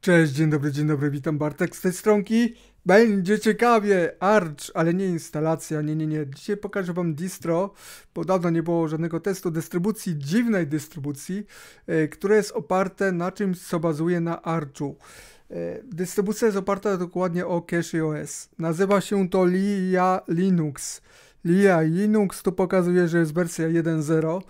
Cześć, dzień dobry, dzień dobry, witam Bartek z tej stronki. Będzie ciekawie, Arch, ale nie instalacja, nie, nie, nie. Dzisiaj pokażę wam distro, bo dawno nie było żadnego testu dystrybucji, dziwnej dystrybucji, e, jest oparte na czymś, co bazuje na Archu. E, dystrybucja jest oparta dokładnie o cache OS. Nazywa się to Lia Linux. Lia Linux tu pokazuje, że jest wersja 1.0.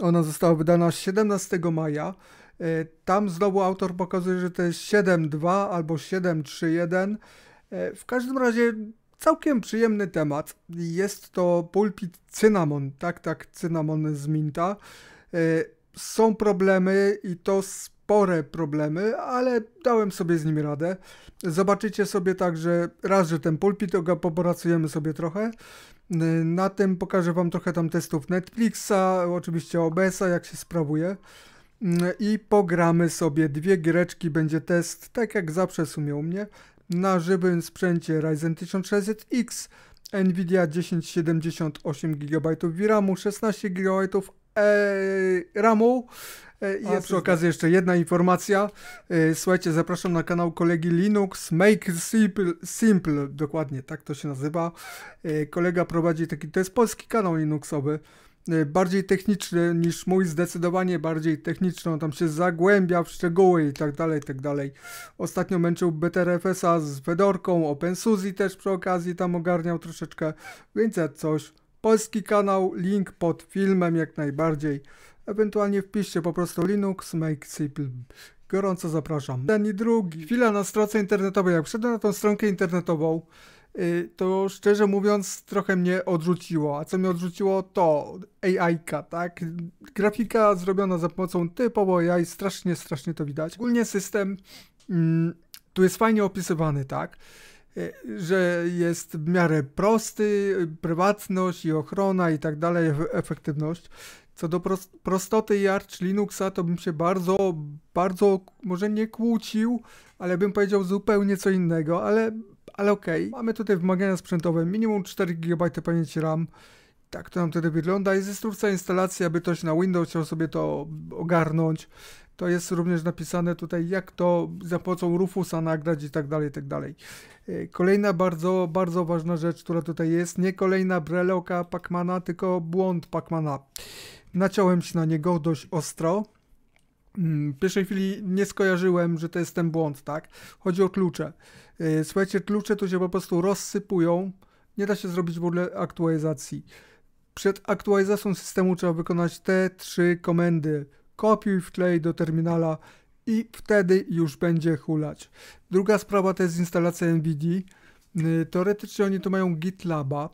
Ona została wydana 17 maja. Y, tam znowu autor pokazuje, że to jest 7.2 albo 7.3.1. Y, w każdym razie całkiem przyjemny temat. Jest to pulpit cynamon, tak, tak, cynamon z minta. Y, są problemy i to spore problemy, ale dałem sobie z nimi radę. Zobaczycie sobie także raz, że ten pulpit, go popracujemy sobie trochę. Na tym pokażę Wam trochę tam testów Netflixa, oczywiście OBS-a, jak się sprawuje i pogramy sobie dwie giereczki, będzie test, tak jak zawsze sumie u mnie, na żywym sprzęcie Ryzen 1600X, Nvidia 1078 GB VRAMu, 16 GB e, RAMu, e, i A, przy okazji jeszcze jedna informacja. E, słuchajcie, zapraszam na kanał kolegi Linux Make Simple, Simple dokładnie tak to się nazywa. E, kolega prowadzi taki, to jest polski kanał Linuxowy. Y, bardziej techniczny niż mój, zdecydowanie bardziej techniczny, tam się zagłębia w szczegóły i tak dalej, tak dalej. Ostatnio męczył BTRFS-a z Fedorką, OpenSUSE też przy okazji tam ogarniał troszeczkę, więc coś, polski kanał, link pod filmem jak najbardziej. Ewentualnie wpiszcie po prostu Linux Make Simple. Gorąco zapraszam. Ten i drugi. Chwila na stronie internetowej. Jak wszedłem na tą stronkę internetową, Y, to szczerze mówiąc trochę mnie odrzuciło. A co mnie odrzuciło to AI-ka, tak? Grafika zrobiona za pomocą typowo AI, strasznie, strasznie to widać. Ogólnie system mm, tu jest fajnie opisywany, tak? Y, że jest w miarę prosty, prywatność i ochrona i tak dalej, efektywność. Co do prostoty i Arch Linuxa, to bym się bardzo, bardzo, może nie kłócił, ale bym powiedział zupełnie co innego, ale ale okej. Okay. Mamy tutaj wymagania sprzętowe, minimum 4 GB pamięci RAM. Tak to nam wtedy wygląda. Jest instrukcja instalacji, aby ktoś na Windows chciał sobie to ogarnąć. To jest również napisane tutaj, jak to za pomocą Rufusa nagrać i tak dalej, i tak dalej. E, kolejna bardzo, bardzo ważna rzecz, która tutaj jest, nie kolejna breloka Pacmana, tylko błąd Pacmana. Naciąłem się na niego dość ostro. Mm, w pierwszej chwili nie skojarzyłem, że to jest ten błąd, tak? Chodzi o klucze. Y, słuchajcie, klucze tu się po prostu rozsypują. Nie da się zrobić w ogóle aktualizacji. Przed aktualizacją systemu trzeba wykonać te trzy komendy. Kopiuj, wklej do terminala i wtedy już będzie hulać. Druga sprawa to jest instalacja NVD. Y, teoretycznie oni tu mają GitLaba.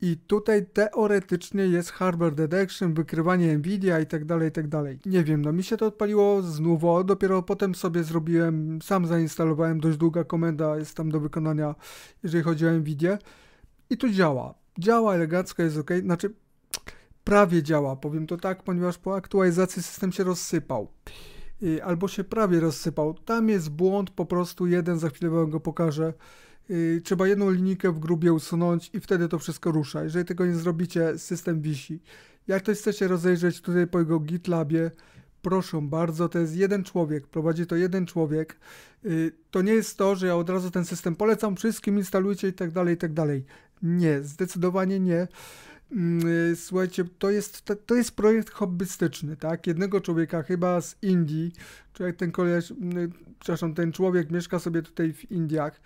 I tutaj teoretycznie jest hardware detection, wykrywanie Nvidia i tak dalej, i tak dalej. Nie wiem, no mi się to odpaliło znów, dopiero potem sobie zrobiłem, sam zainstalowałem, dość długa komenda jest tam do wykonania, jeżeli chodzi o Nvidia. I tu działa. Działa elegancko, jest ok, znaczy prawie działa, powiem to tak, ponieważ po aktualizacji system się rozsypał. Y, albo się prawie rozsypał. Tam jest błąd po prostu jeden, za chwilę wam go pokażę Y, trzeba jedną linijkę w grubie usunąć i wtedy to wszystko rusza. Jeżeli tego nie zrobicie, system wisi. Jak ktoś chce się rozejrzeć tutaj po jego GitLabie, proszę bardzo, to jest jeden człowiek, prowadzi to jeden człowiek. Y, to nie jest to, że ja od razu ten system polecam wszystkim, instalujcie i tak dalej, i tak dalej. Nie, zdecydowanie nie. Mm, y, słuchajcie, to jest, to jest projekt hobbystyczny, tak? Jednego człowieka chyba z Indii, czy ten koleś, mm, y, przepraszam, ten człowiek mieszka sobie tutaj w Indiach,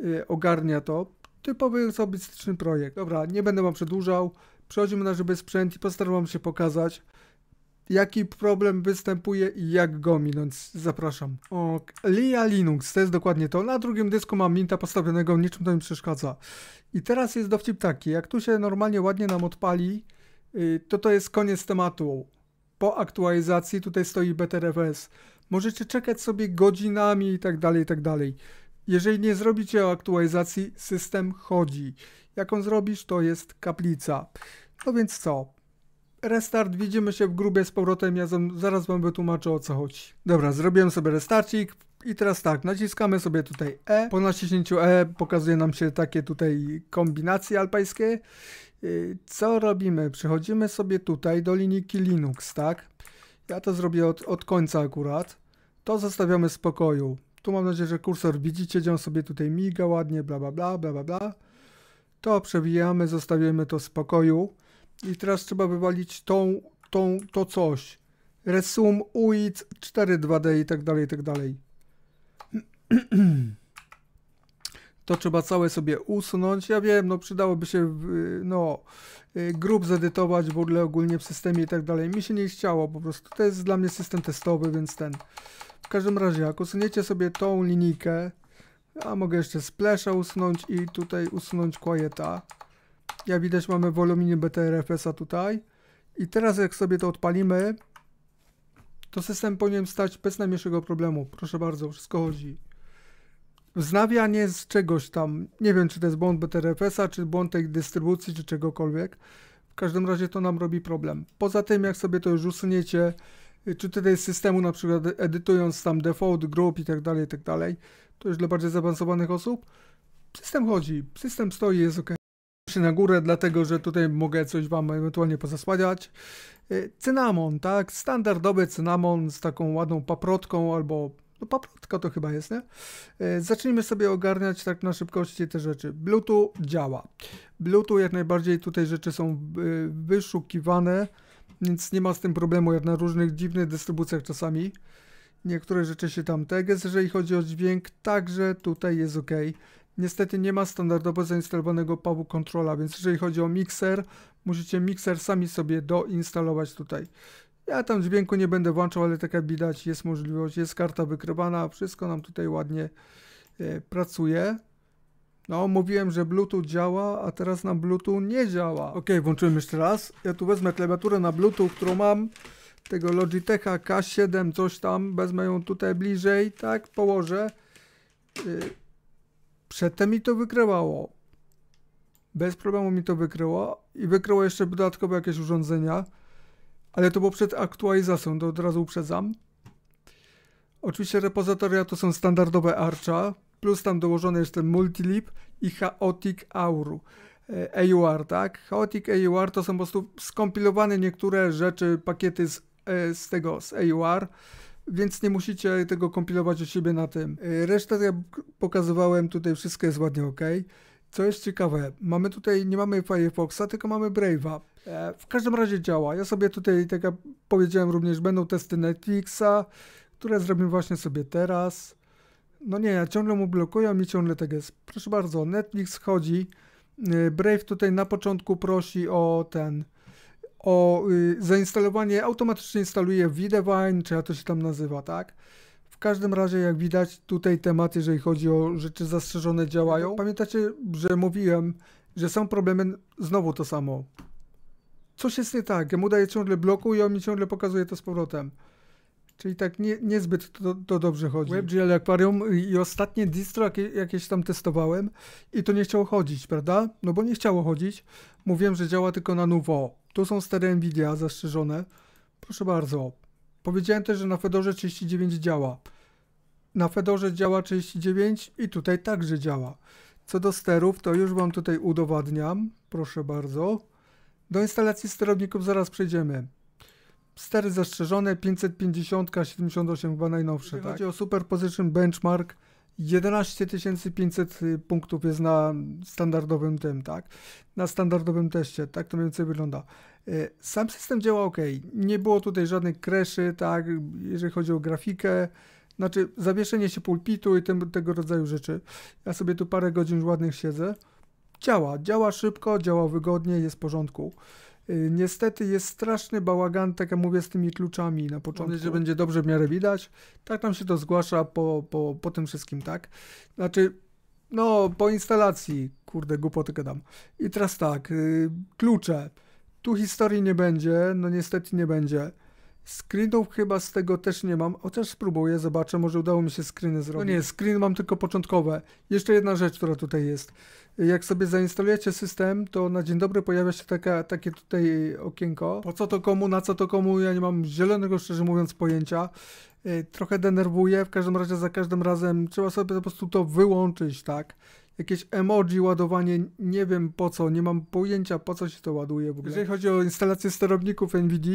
y, ogarnia to. Typowy hobbystyczny projekt. Dobra, nie będę wam przedłużał. Przechodzimy na żywy sprzęt i postaram się pokazać, jaki problem występuje i jak go minąć. Zapraszam. Ok. Lia Linux, to jest dokładnie to. Na drugim dysku mam minta postawionego, niczym to mi przeszkadza. I teraz jest dowcip taki, jak tu się normalnie ładnie nam odpali, y, to to jest koniec tematu. Po aktualizacji tutaj stoi BTRFS. Możecie czekać sobie godzinami i tak dalej, i tak dalej. Jeżeli nie zrobicie aktualizacji, system chodzi. Jak on zrobisz, to jest kaplica. No więc co? Restart, widzimy się w grubie z powrotem, ja zaraz wam wytłumaczę o co chodzi. Dobra, zrobiłem sobie restarcik i teraz tak, naciskamy sobie tutaj E. Po naciśnięciu E pokazuje nam się takie tutaj kombinacje alpejskie. Y, co robimy? Przechodzimy sobie tutaj do linijki Linux, tak? Ja to zrobię od, od końca akurat. To zostawiamy w spokoju. Tu mam nadzieję, że kursor widzicie, gdzie on sobie tutaj miga ładnie, bla bla bla, bla bla bla. To przewijamy, zostawiamy to w spokoju. I teraz trzeba wywalić tą, tą, to coś. Resum, UIC, 4 2D i tak dalej, i tak dalej. To trzeba całe sobie usunąć. Ja wiem, no przydałoby się no, y, grup zedytować w ogóle ogólnie w systemie i tak dalej. Mi się nie chciało po prostu. To jest dla mnie system testowy, więc ten. W każdym razie, jak usuniecie sobie tą linijkę, a mogę jeszcze splasha usunąć i tutaj usunąć quieta. Jak widać mamy woluminy BTRFS-a tutaj. I teraz jak sobie to odpalimy, to system powinien stać bez najmniejszego problemu. Proszę bardzo, wszystko chodzi. Wznawianie z czegoś tam, nie wiem czy to jest błąd BTRFS-a, czy błąd tej dystrybucji, czy czegokolwiek. W każdym razie to nam robi problem. Poza tym jak sobie to już usuniecie, czy tutaj z systemu na przykład edytując tam default, group i tak dalej, i tak dalej, to już dla bardziej zaawansowanych osób, system chodzi, system stoi, jest ok na górę, dlatego że tutaj mogę coś Wam ewentualnie pozasłaniać. E, cynamon, tak? Standardowy cynamon z taką ładną paprotką albo no paprotka to chyba jest, nie? E, zacznijmy sobie ogarniać tak na szybkości te rzeczy. Bluetooth działa. Bluetooth jak najbardziej tutaj rzeczy są e, wyszukiwane, więc nie ma z tym problemu jak na różnych dziwnych dystrybucjach czasami. Niektóre rzeczy się tam teges, jeżeli chodzi o dźwięk, także tutaj jest ok. Niestety nie ma standardowo zainstalowanego PAW kontrola, więc jeżeli chodzi o mikser, musicie mikser sami sobie doinstalować tutaj. Ja tam dźwięku nie będę włączał, ale tak jak widać jest możliwość, jest karta wykrywana, wszystko nam tutaj ładnie e, pracuje. No, mówiłem, że Bluetooth działa, a teraz nam Bluetooth nie działa. Ok, włączyłem jeszcze raz. Ja tu wezmę klawiaturę na Bluetooth, którą mam, tego Logitecha K7, coś tam, wezmę ją tutaj bliżej, tak, położę. E, Przedtem mi to wykrywało. Bez problemu mi to wykryło i wykryło jeszcze dodatkowo jakieś urządzenia, ale to było przed aktualizacją, to od razu uprzedzam. Oczywiście repozytoria to są standardowe Archa, plus tam dołożony jest ten Multilib i Chaotic Auru. E, AUR, tak? Chaotic AUR to są po prostu skompilowane niektóre rzeczy, pakiety z, e, z tego, z AUR, więc nie musicie tego kompilować u siebie na tym. Y, resztę, jak pokazywałem, tutaj wszystko jest ładnie ok. Co jest ciekawe, mamy tutaj, nie mamy Firefoxa, tylko mamy Brave'a. E, w każdym razie działa. Ja sobie tutaj, tak jak powiedziałem również, będą testy Netflixa, które zrobimy właśnie sobie teraz. No nie, ja ciągle mu blokują i ciągle tak jest. Proszę bardzo, Netflix chodzi. Y, Brave tutaj na początku prosi o ten o y, zainstalowanie, automatycznie instaluje Videvine, czy jak to się tam nazywa, tak? W każdym razie, jak widać, tutaj tematy, jeżeli chodzi o rzeczy zastrzeżone, działają. Pamiętacie, że mówiłem, że są problemy, znowu to samo. Coś jest nie tak, ja mu daję ciągle bloku i on mi ciągle pokazuje to z powrotem. Czyli tak nie, niezbyt to, to dobrze chodzi. WebGL Aquarium i ostatnie distro jakie, jakieś tam testowałem i to nie chciało chodzić, prawda? No bo nie chciało chodzić. Mówiłem, że działa tylko na nowo. Tu są stery Nvidia zastrzeżone. Proszę bardzo. Powiedziałem też, że na Fedorze 39 działa. Na Fedorze działa 39 i tutaj także działa. Co do sterów, to już Wam tutaj udowadniam. Proszę bardzo. Do instalacji sterowników zaraz przejdziemy. Stery zastrzeżone, 550, 78 chyba najnowsze. Tak? Chodzi o super Position Benchmark 11 500 y, punktów jest na standardowym tym, tak? Na standardowym teście, tak to mniej więcej wygląda. Y, sam system działa ok. Nie było tutaj żadnych kreszy, tak? Jeżeli chodzi o grafikę, znaczy zawieszenie się pulpitu i tym, tego rodzaju rzeczy. Ja sobie tu parę godzin ładnych siedzę. Działa, działa szybko, działa wygodnie, jest w porządku. Y, niestety jest straszny bałagan, tak jak mówię, z tymi kluczami na początku, że będzie dobrze w miarę widać. Tak nam się to zgłasza po, po, po tym wszystkim, tak? Znaczy, no, po instalacji, kurde, głupoty gadam. I teraz tak, y, klucze. Tu historii nie będzie, no niestety nie będzie. Screenów chyba z tego też nie mam, chociaż spróbuję, zobaczę, może udało mi się screeny zrobić. No nie, screen mam tylko początkowe. Jeszcze jedna rzecz, która tutaj jest. Jak sobie zainstalujecie system, to na dzień dobry pojawia się taka, takie tutaj okienko. Po co to komu, na co to komu, ja nie mam zielonego, szczerze mówiąc, pojęcia. Y, trochę denerwuje, w każdym razie za każdym razem trzeba sobie po prostu to wyłączyć, tak? jakieś emoji ładowanie, nie wiem po co, nie mam pojęcia po co się to ładuje w ogóle. Jeżeli chodzi o instalację sterowników NVD,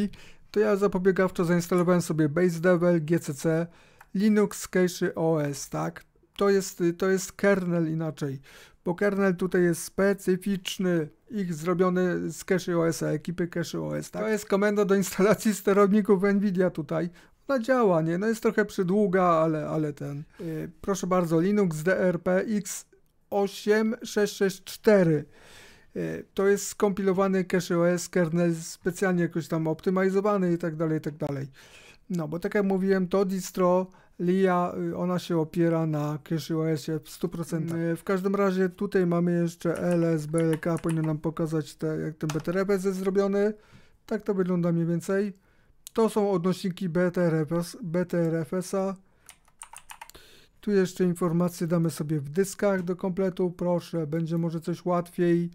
to ja zapobiegawczo zainstalowałem sobie BaseDevil, GCC, Linux, Cache OS, tak? To jest, to jest kernel inaczej, bo kernel tutaj jest specyficzny, ich zrobiony z Cache OS, ekipy Cache OS, tak? To jest komenda do instalacji sterowników NVIDIA tutaj. Ona działa, nie? No jest trochę przydługa, ale, ale ten. Yy, proszę bardzo, Linux DRP X8664. E, to jest skompilowany cache OS, kernel specjalnie jakoś tam optymalizowany i tak dalej, i tak dalej. No, bo tak jak mówiłem, to distro LIA, y, ona się opiera na CacheOSie w 100%. Tak. W każdym razie tutaj mamy jeszcze LSBLK, powinien nam pokazać te, jak ten btrfs jest zrobiony. Tak to wygląda mniej więcej. To są odnośniki BTRFS, BTRFS-a. Tu jeszcze informacje damy sobie w dyskach do kompletu, proszę, będzie może coś łatwiej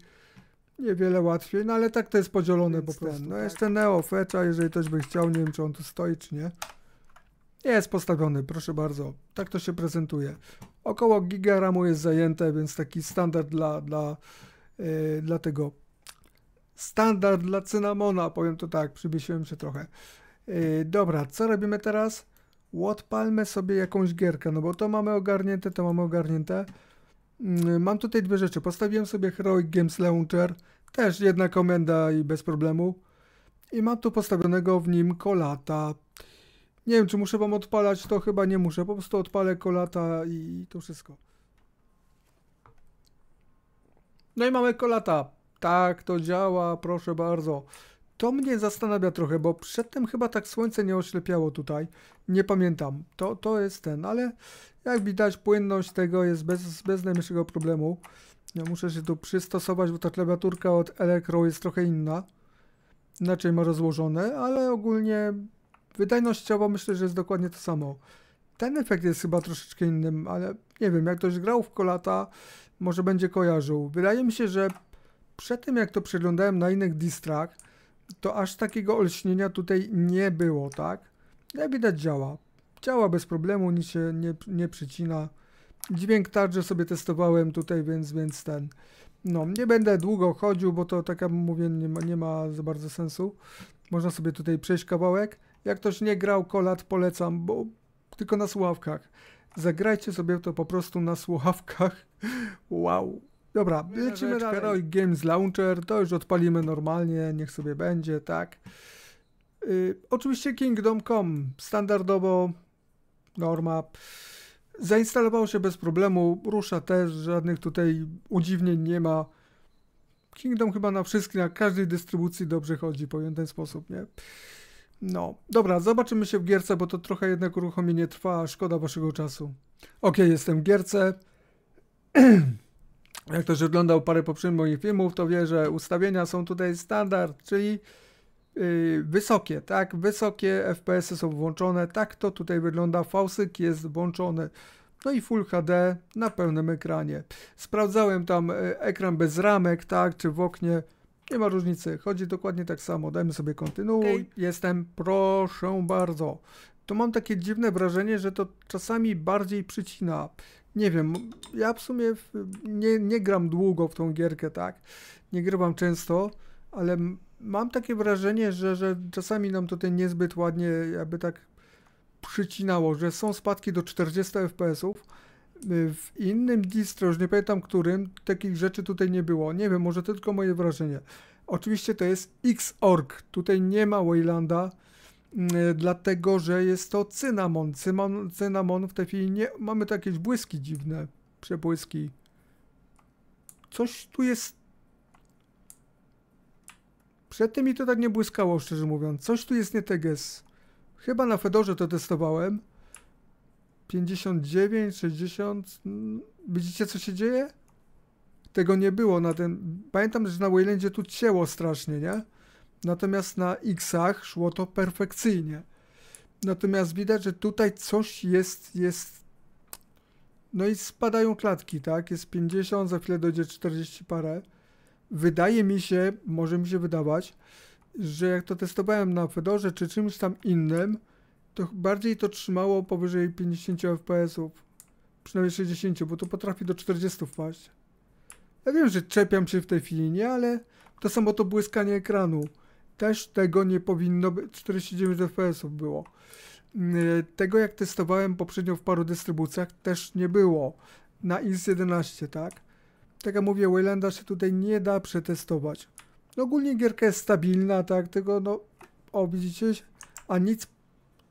niewiele łatwiej, no ale tak to jest podzielone Więc po prostu. No tak. jest ten Neo Fetcha, jeżeli ktoś by chciał, nie wiem czy on tu stoi czy nie. Jest postawiony, proszę bardzo. Tak to się prezentuje. Około giga RAMu jest zajęte, więc taki standard dla, dla, yy, dla tego. Standard dla cynamona, powiem to tak, przybiesiłem się trochę. Yy, dobra, co robimy teraz? Odpalmy sobie jakąś gierkę, no bo to mamy ogarnięte, to mamy ogarnięte. Mm, mam tutaj dwie rzeczy. Postawiłem sobie Heroic Games Launcher, też jedna komenda i bez problemu. I mam tu postawionego w nim kolata. Nie wiem, czy muszę wam odpalać, to chyba nie muszę. Po prostu odpalę kolata i to wszystko. No i mamy kolata. Tak, to działa, proszę bardzo. To mnie zastanawia trochę, bo przedtem chyba tak słońce nie oślepiało tutaj. Nie pamiętam. To, to jest ten, ale jak widać płynność tego jest bez, bez najmniejszego problemu. Ja muszę się tu przystosować, bo ta klawiaturka od Electro jest trochę inna. Inaczej ma rozłożone, ale ogólnie wydajnościowo myślę, że jest dokładnie to samo. Ten efekt jest chyba troszeczkę innym, ale nie wiem, jak ktoś grał w kolata, może będzie kojarzył. Wydaje mi się, że przed tym jak to przeglądałem na innych distrach, to aż takiego olśnienia tutaj nie było, tak? Jak widać działa. Działa bez problemu, nic się nie, nie przycina. Dźwięk także sobie testowałem tutaj, więc, więc ten... No, nie będę długo chodził, bo to tak jak mówię, nie ma, nie ma za bardzo sensu. Można sobie tutaj przejść kawałek. Jak ktoś nie grał kolat, polecam, bo tylko na słuchawkach. Zagrajcie sobie to po prostu na słuchawkach. Wow. Dobra, lecimy dalej. Heroic Games Launcher, to już odpalimy normalnie, niech sobie będzie, tak. Yy, oczywiście Kingdom.com, standardowo, norma. Zainstalował się bez problemu, rusza też, żadnych tutaj udziwnień nie ma. Kingdom chyba na wszystkich, na każdej dystrybucji dobrze chodzi, powiem w ten sposób, nie? No, dobra, zobaczymy się w gierce, bo to trochę jednak uruchomienie trwa, szkoda waszego czasu. Ok, jestem w gierce. jak ktoś oglądał parę poprzednich moich filmów, to wie, że ustawienia są tutaj standard, czyli y, wysokie, tak? Wysokie FPS-y są włączone, tak to tutaj wygląda, fałsyk jest włączony. No i Full HD na pełnym ekranie. Sprawdzałem tam y, ekran bez ramek, tak, czy w oknie. Nie ma różnicy, chodzi dokładnie tak samo. Dajmy sobie kontynuuj. Okay. Jestem, proszę bardzo. To mam takie dziwne wrażenie, że to czasami bardziej przycina nie wiem, ja w sumie nie, nie gram długo w tą gierkę, tak? Nie grywam często, ale mam takie wrażenie, że, że czasami nam to ten niezbyt ładnie jakby tak przycinało, że są spadki do 40 FPS-ów. Y, w innym distro, już nie pamiętam którym, takich rzeczy tutaj nie było. Nie wiem, może to tylko moje wrażenie. Oczywiście to jest X.org. Tutaj nie ma Waylanda Y, dlatego że jest to cynamon. Cynamon, cynamon w tej chwili nie... Mamy tu jakieś błyski dziwne, przebłyski. Coś tu jest... Przedtem mi to tak nie błyskało, szczerze mówiąc. Coś tu jest nie teges. Chyba na Fedorze to testowałem. 59, 60... Mm, widzicie, co się dzieje? Tego nie było na ten... Pamiętam, że na Waylandzie tu cięło strasznie, nie? natomiast na X-ach szło to perfekcyjnie. Natomiast widać, że tutaj coś jest, jest no i spadają klatki, tak? Jest 50, za chwilę dojdzie 40 parę. Wydaje mi się, może mi się wydawać, że jak to testowałem na Fedorze czy czymś tam innym, to bardziej to trzymało powyżej 50 fps-ów. Przynajmniej 60, bo to potrafi do 40 wpaść. Ja wiem, że czepiam się w tej chwili, nie? Ale to samo to błyskanie ekranu. Też tego nie powinno być. 49 FPS-ów było. Mm, y, tego jak testowałem poprzednio w paru dystrybucjach też nie było. Na IS-11, tak? Tak jak mówię, Waylanda się tutaj nie da przetestować. No ogólnie gierka jest stabilna, tak? Tego no... O, widzicie? A nic...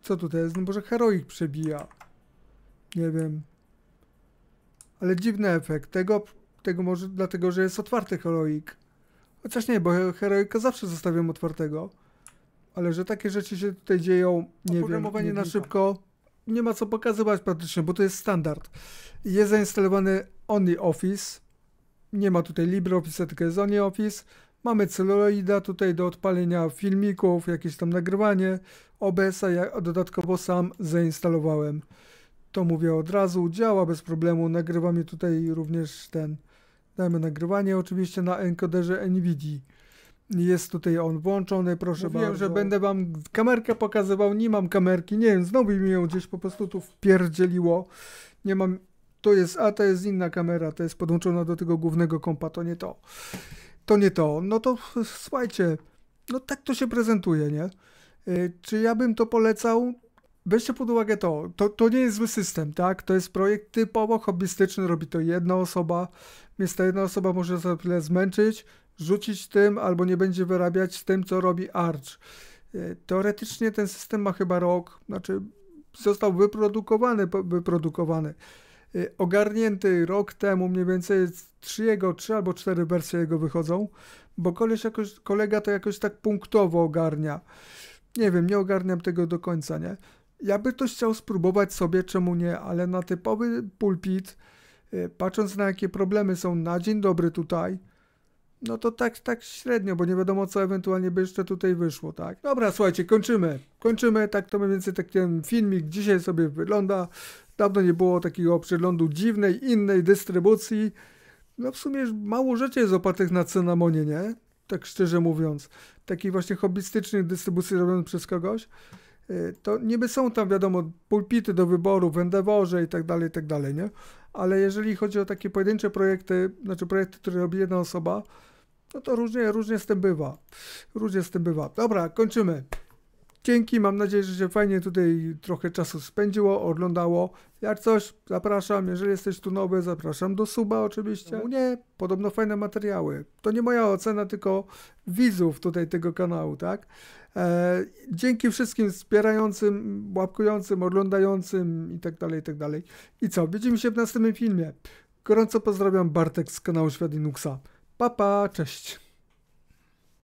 Co tutaj jest? No może heroik przebija. Nie wiem. Ale dziwny efekt. Tego, tego może dlatego, że jest otwarty heroik. Chociaż nie, bo Heroika zawsze zostawiam otwartego. Ale że takie rzeczy się tutaj dzieją, nie Oprogramowanie wiem, nie na szybko, nie ma co pokazywać praktycznie, bo to jest standard. Jest zainstalowany OnlyOffice, nie ma tutaj LibreOffice, tylko jest OnlyOffice. Mamy celuloida tutaj do odpalenia filmików, jakieś tam nagrywanie. OBS-a ja dodatkowo sam zainstalowałem. To mówię od razu, działa bez problemu. Nagrywa mi tutaj również ten Dajemy nagrywanie oczywiście na encoderze Nvidia. Jest tutaj on włączony, proszę Mówiłem, bardzo. że będę wam kamerkę pokazywał, nie mam kamerki, nie wiem, znowu mi ją gdzieś po prostu tu wpierdzieliło. Nie mam, to jest, a to jest inna kamera, to jest podłączona do tego głównego kompa, to nie to. To nie to, no to słuchajcie, no tak to się prezentuje, nie? Y, czy ja bym to polecał? weźcie pod uwagę to, to, to nie jest zły system, tak? To jest projekt typowo hobbystyczny, robi to jedna osoba, więc ta jedna osoba może sobie tyle zmęczyć, rzucić tym, albo nie będzie wyrabiać tym, co robi Arch. E, teoretycznie ten system ma chyba rok, znaczy został wyprodukowany, wyprodukowany, e, ogarnięty rok temu, mniej więcej trzy jego, trzy albo cztery wersje jego wychodzą, bo koleś jakoś, kolega to jakoś tak punktowo ogarnia. Nie wiem, nie ogarniam tego do końca, nie? Ja by to chciał spróbować sobie, czemu nie, ale na typowy pulpit, e, patrząc na jakie problemy są na dzień dobry tutaj, no to tak, tak średnio, bo nie wiadomo, co ewentualnie by jeszcze tutaj wyszło, tak? Dobra, słuchajcie, kończymy. Kończymy, tak to mniej więcej tak ten filmik dzisiaj sobie wygląda. Dawno nie było takiego przeglądu dziwnej, innej dystrybucji. No w sumie mało rzeczy jest opartych na cynamonie, nie? Tak szczerze mówiąc. Takich właśnie hobbystycznych dystrybucji robionych przez kogoś. Y, to niby są tam, wiadomo, pulpity do wyboru w i tak dalej, i tak dalej, nie? Ale jeżeli chodzi o takie pojedyncze projekty, znaczy projekty, które robi jedna osoba, no to różnie, różnie z tym bywa. Różnie z tym bywa. Dobra, kończymy. Dzięki, mam nadzieję, że się fajnie tutaj trochę czasu spędziło, oglądało. Jak coś, zapraszam, jeżeli jesteś tu nowy, zapraszam do suba oczywiście. No nie, podobno fajne materiały. To nie moja ocena, tylko widzów tutaj tego kanału, tak? E, dzięki wszystkim wspierającym, łapkującym, oglądającym itd., tak tak dalej I co? Widzimy się w następnym filmie. Gorąco pozdrawiam Bartek z kanału Świat Linuxa. Pa, pa, cześć!